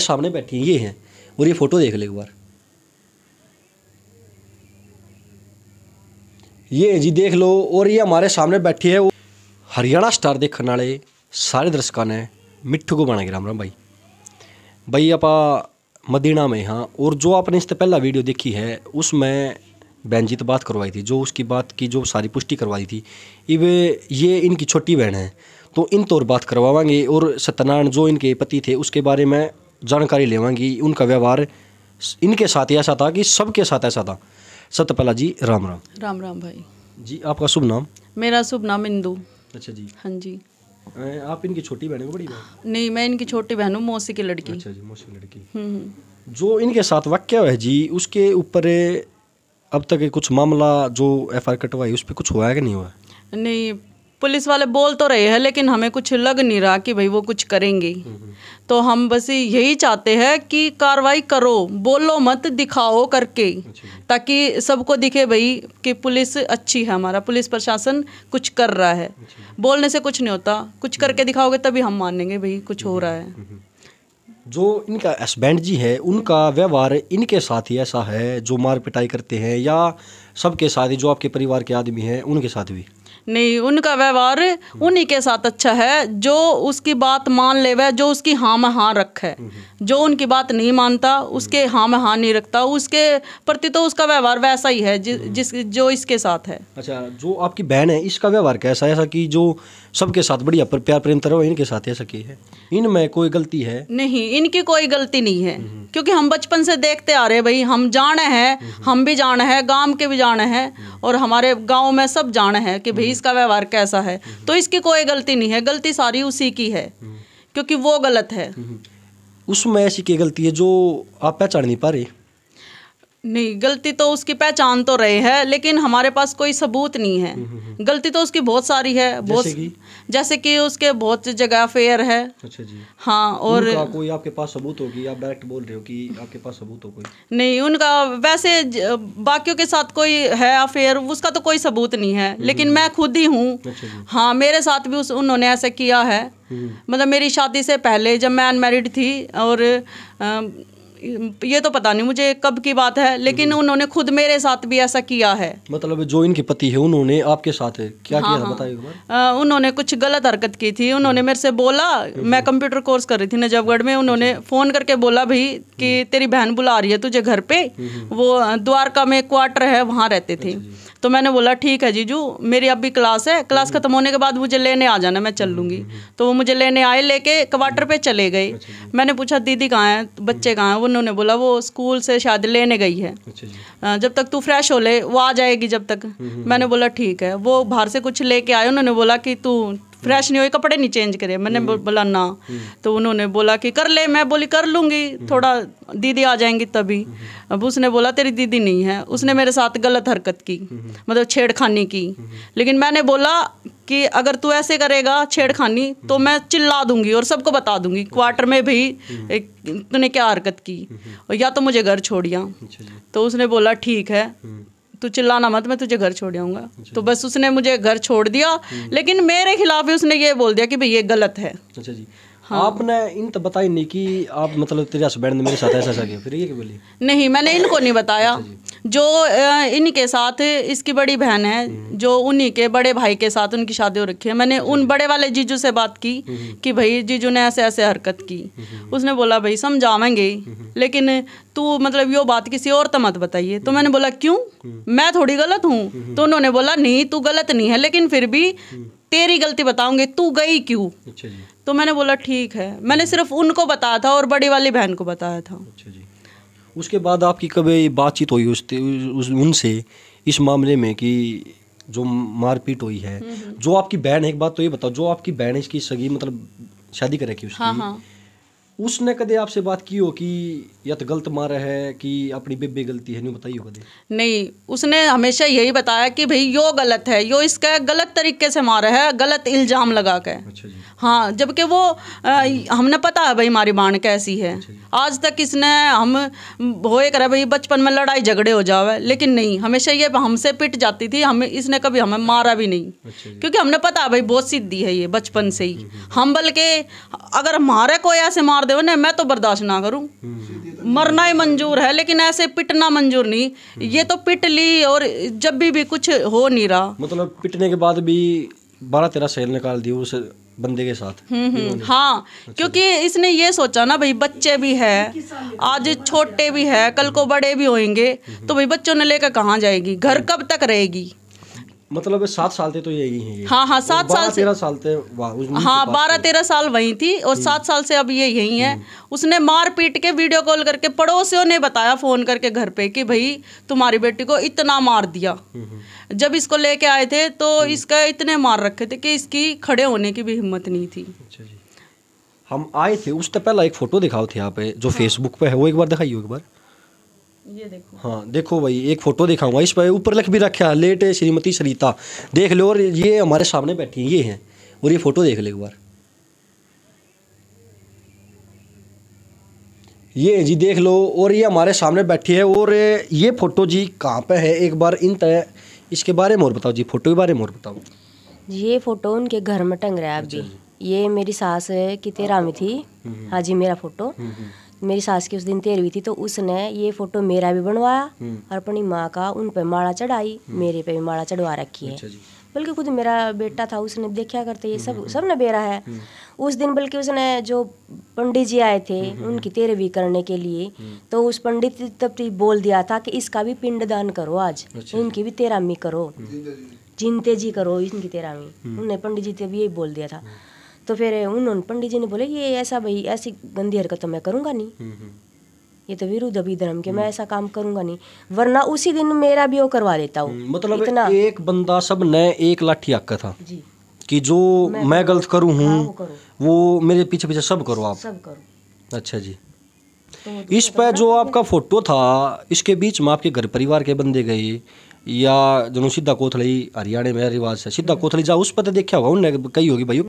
सामने बैठी हैं ये हैं और ये फ़ोटो देख ले एक बार ये जी देख लो और ये हमारे सामने बैठी है हरियाणा स्टार देखने वाले सारे दर्शकों ने ਮਿੱਠੂ को बना के राम राम भाई भाई आप मदीना में हाँ और जो आपने इससे पहला वीडियो देखी है उसमें बहनजीत तो बात करवाई थी जो उसकी बात की जो सारी पुष्टि करवाई थी इवे ये इनकी छोटी बहन है तो इन तौर बात करवाएंगे और सत्यनारायण जो इनके पति थे उसके बारे में जानकारी लेवांगी उनका व्यवहार इनके साथ ऐसा था कि सबके साथ ऐसा था सत्यपाला जी राम राम राम राम भाई जी आपका शुभ नाम मेरा शुभ नाम इंदु अच्छा जी हाँ जी आप इनकी छोटी बहन बड़ी बहन नहीं मैं इनकी छोटी बहन हूँ मौसी की लड़की अच्छा जी मौसी की लड़की हम्म, हम्म। जो इनके साथ वाक्य है जी उसके ऊपर अब तक कुछ मामला जो एफ आई कटवाई उस पर कुछ हुआ है कि नहीं हुआ नहीं पुलिस वाले बोल तो रहे हैं लेकिन हमें कुछ लग नहीं रहा कि भाई वो कुछ करेंगे तो हम बस यही चाहते हैं कि कार्रवाई करो बोलो मत दिखाओ करके अच्छा। ताकि सबको दिखे भाई कि पुलिस अच्छी है हमारा पुलिस प्रशासन कुछ कर रहा है अच्छा। बोलने से कुछ नहीं होता कुछ हम्म। करके दिखाओगे तभी हम मानेंगे भाई कुछ हो रहा है हम्म। जो इनका हस्बैंड जी है उनका व्यवहार इनके साथ ही ऐसा है जो मार पिटाई करते हैं या सबके साथ ही जो आपके परिवार के आदमी हैं उनके साथ भी नहीं उनका व्यवहार उन्हीं के साथ अच्छा है जो उसकी बात मान ले वह जो उसकी हाँ में हाँ रखे हम्म। जो उनकी बात नहीं मानता उसके हम्म। हाँ में हाँ नहीं रखता उसके प्रति तो उसका व्यवहार वैसा ही है जि, हम्म। जिस जो इसके साथ है अच्छा जो आपकी बहन है इसका व्यवहार कैसा है ऐसा कि जो सबके साथ बढ़िया पर प्यार प्रेम तरह इनके साथ ऐसा की है इनमें कोई गलती है नहीं इनकी कोई गलती नहीं है क्योंकि हम बचपन से देखते आ रहे भाई हम जाने हैं हम भी जाने हैं गांव के भी जाने हैं और हमारे गांव में सब जान है कि भाई हम्म। इसका व्यवहार कैसा है हम्म। तो इसकी कोई गलती नहीं है गलती सारी उसी की है हम्म। क्योंकि वो गलत है उसमें ऐसी क्या गलती है जो आप पहचान नहीं पा रहे नहीं गलती तो उसकी पहचान तो रहे है लेकिन हमारे पास कोई सबूत नहीं है हम्म, हम्म, हम्म। गलती तो उसकी बहुत सारी है बहुत जैसे कि, उसके बहुत जगह अफेयर है अच्छा जी हाँ और कोई आपके पास सबूत होगी आप डायरेक्ट बोल रहे हो कि आपके पास सबूत हो कोई नहीं उनका वैसे बाकियों के साथ कोई है अफेयर उसका तो कोई सबूत नहीं है लेकिन मैं खुद ही हूँ अच्छा हाँ मेरे साथ भी उस उन्होंने ऐसा किया है मतलब मेरी शादी से पहले जब मैं अनमेरिड थी और ये तो पता नहीं मुझे कब की बात है लेकिन हम्म। उन्होंने खुद मेरे साथ भी ऐसा किया है मतलब जो इनके पति है उन्होंने आपके साथ है क्या हाँ, किया आ, हाँ। उन्होंने कुछ गलत हरकत की थी उन्होंने हम्म। मेरे से बोला हम्म। मैं कंप्यूटर कोर्स कर रही थी नजफगढ़ में उन्होंने अच्छा। फोन करके बोला भाई कि तेरी बहन बुला रही है तुझे घर पे वो द्वारका में क्वार्टर है वहाँ रहते थे अच्छा तो मैंने बोला ठीक है जीजू मेरी अभी क्लास है क्लास हम्म। ख़त्म होने के बाद मुझे लेने आ जाना मैं चल लूँगी हम्म, हम्म। तो वो मुझे लेने आए लेके क्वार्टर पे चले गए अच्छा मैंने पूछा दीदी कहाँ हैं बच्चे कहाँ हैं उन्होंने बोला वो स्कूल से शायद लेने गई है अच्छा जब तक तू फ्रेश हो ले वो आ जाएगी जब तक मैंने बोला ठीक है वो बाहर से कुछ लेके आए उन्होंने बोला कि तू फ्रेश नहीं हुए कपड़े नहीं चेंज करे मैंने हम्म। बोला ना हम्म। तो उन्होंने बोला कि कर ले मैं बोली कर लूँगी हम्म। थोड़ा दीदी आ जाएंगी तभी अब उसने बोला तेरी दीदी नहीं है उसने मेरे साथ गलत हरकत की मतलब छेड़खानी की लेकिन मैंने बोला कि अगर तू ऐसे करेगा छेड़खानी तो मैं चिल्ला दूंगी और सबको बता दूंगी अच्छा। क्वार्टर में भी तूने क्या हरकत की या तो मुझे घर छोड़िया अच्छा तो उसने बोला ठीक है तू चिल्लाना मत मैं तुझे घर छोड़ आऊंगा अच्छा। तो बस उसने मुझे घर छोड़ दिया हम्म। लेकिन मेरे खिलाफ ही उसने ये बोल दिया कि भाई ये गलत है अच्छा जी हाँ। आपने इन तो बताई नहीं कि आप मतलब तेरे हस्बैंड ने मेरे साथ ऐसा ऐसा किया फिर ये क्या बोली नहीं मैंने इनको नहीं बताया अच्छा जो इनके साथ इसकी बड़ी बहन है हम्म। जो उन्हीं के बड़े भाई के साथ उनकी शादी हो रखी है मैंने अच्छा उन बड़े वाले जीजू से बात की हम्म। कि भाई जीजू ने ऐसे ऐसे हरकत की हम्म। उसने बोला भाई समझावेंगे लेकिन तू मतलब यो बात किसी और तो मत बताइए तो मैंने बोला क्यों मैं थोड़ी गलत हूँ तो उन्होंने बोला नहीं तू गलत नहीं है लेकिन फिर भी तेरी गलती बताऊंगी तू गई क्यों अच्छा तो मैंने बोला ठीक है मैंने सिर्फ उनको बताया था और बड़ी वाली बहन को बताया था अच्छा जी उसके बाद आपकी कभी बातचीत हुई उस, उस उनसे इस मामले में कि जो मारपीट हुई है हम्म, हम्म। जो आपकी बहन है एक बात तो ये बताओ जो आपकी बहन है इसकी सगी मतलब शादी करेगी उसकी हाँ हाँ। उसने कदे आपसे बात की हो कि या तो गलत मारा है कि अपनी बेबे गलती है नहीं बताई हो कदे नहीं उसने हमेशा यही बताया कि भाई यो गलत है यो इसका गलत तरीके से मारा है गलत इल्ज़ाम लगा के अच्छा हाँ जबकि वो आ, हमने पता है भाई हमारी बाण कैसी है अच्छा आज तक इसने हम होए करा भाई बचपन में लड़ाई झगड़े हो जावे लेकिन नहीं हमेशा ये हमसे पिट जाती थी हमें इसने कभी हमें मारा भी नहीं अच्छा क्योंकि हमने पता है भाई बहुत सिद्धि है ये बचपन से ही हम्म, हम्म। हम बल्कि अगर मारे को ऐसे मार मार दे ना मैं तो बर्दाश्त ना करूँ मरना ही मंजूर है लेकिन ऐसे पिटना मंजूर नहीं ये तो पिट ली और जब भी भी कुछ हो नहीं रहा मतलब पिटने के बाद भी बारह तेरह सेल निकाल दी उस बंदे के साथ हम्म, हम्म, हाँ अच्छा। क्योंकि इसने ये सोचा ना भाई बच्चे भी है आज छोटे भी है कल को बड़े भी होंगे तो भाई बच्चों ने लेकर कहाँ जाएगी घर कब तक रहेगी मतलब सात साल थे तो यही है हाँ हाँ सात साल तेरह साल थे हाँ बारह तेरह साल वहीं थी और हम्म। सात साल से अब ये यही है हम्म। उसने मार पीट के वीडियो कॉल करके पड़ोसियों ने बताया फोन करके घर पे कि भाई तुम्हारी बेटी को इतना मार दिया हम्म, जब इसको लेके आए थे तो इसका इतने मार रखे थे कि इसकी खड़े होने की भी हिम्मत नहीं थी अच्छा हम आए थे उससे पहला एक फोटो दिखाओ थे यहाँ पे जो फेसबुक हाँ। पे है वो एक बार दिखाई एक बार देखो हाँ देखो भाई एक फ़ोटो दिखाऊंगा इस पर ऊपर लख भी रखा है लेट श्रीमती सरिता देख लो और ये हमारे सामने बैठी हैं ये हैं और ये फ़ोटो देख लो एक बार ये जी देख लो और ये हमारे सामने बैठी है और ये फ़ोटो जी कहाँ पे है एक बार इन तय इसके बारे में और बताओ जी फ़ोटो के बारे में और बताओ ये फ़ोटो उनके घर में टंग रहा है अभी अच्छा ये मेरी सास है कि तेरा में थी हम्म, हम्म। हाँ जी मेरा फ़ोटो हम्म, मेरी सास की उस दिन तेरहवीं थी तो उसने ये फोटो मेरा भी बनवाया हम्म। और अपनी माँ का उन पर माला चढ़ाई हम्म। मेरे पे भी माला चढ़वा रखी है अच्छा बल्कि खुद मेरा बेटा था उसने देखा करते ये सब हम्म, सब ने बेरा है उस दिन बल्कि उसने जो पंडित जी आए थे उनकी तेरहवीं करने के लिए तो उस पंडित तब बोल दिया था कि इसका भी पिंड दान करो आज इनकी अच्छा। भी तेरहवीं करो जिनते जी करो इनकी तेरहवीं उन्हें पंडित जी तब यही बोल दिया था तो फिर उन्होंने पंडित जी ने बोले ये ऐसा भाई ऐसी गंदी हरकत तो मैं करूँगा नहीं हम्म, हम्म। ये तो विरुद्ध अभी धर्म के मैं हम्म। ऐसा काम करूंगा नहीं वरना उसी दिन मेरा भी वो करवा देता हूँ मतलब इतना एक बंदा सब ने एक लाठी आका था जी कि जो मैं, मैं गलत करूँ हाँ, हूँ वो, मेरे पीछे पीछे सब करो आप सब करो अच्छा जी तो इस पर जो आपका फोटो था इसके बीच में आपके घर परिवार के बंदे गए या जो सीधा कोथली हरियाणा में रिवाज है सीधा कोथली जा उस पर तो देखा होगा उनने कही होगी भाई